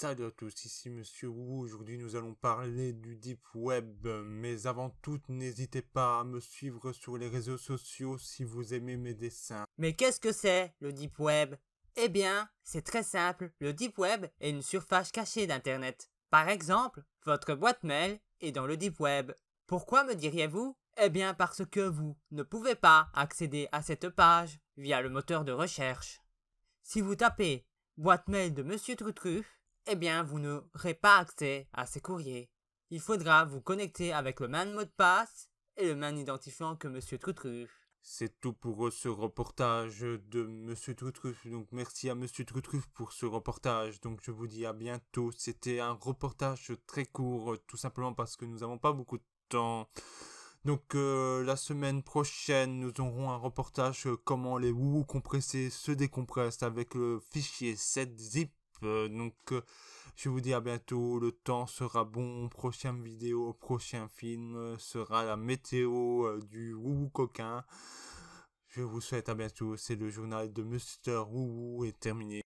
Salut à tous, ici Monsieur Wu. Aujourd'hui, nous allons parler du Deep Web. Mais avant tout, n'hésitez pas à me suivre sur les réseaux sociaux si vous aimez mes dessins. Mais qu'est-ce que c'est le Deep Web Eh bien, c'est très simple. Le Deep Web est une surface cachée d'Internet. Par exemple, votre boîte mail est dans le Deep Web. Pourquoi me diriez-vous Eh bien, parce que vous ne pouvez pas accéder à cette page via le moteur de recherche. Si vous tapez boîte mail de Monsieur Trutruf, eh bien vous n'aurez pas accès à ces courriers. Il faudra vous connecter avec le même mot de passe et le même identifiant que Monsieur Trutru. C'est tout pour ce reportage de Monsieur Trutruf. Donc merci à Monsieur Trutruf pour ce reportage. Donc je vous dis à bientôt. C'était un reportage très court, tout simplement parce que nous n'avons pas beaucoup de temps. Donc euh, la semaine prochaine, nous aurons un reportage euh, comment les wou compressés se décompressent avec le fichier 7zip. Euh, donc, euh, je vous dis à bientôt. Le temps sera bon. Prochaine vidéo, prochain film euh, sera la météo du Wouhou Coquin. Je vous souhaite à bientôt. C'est le journal de Mr. Wouhou est terminé.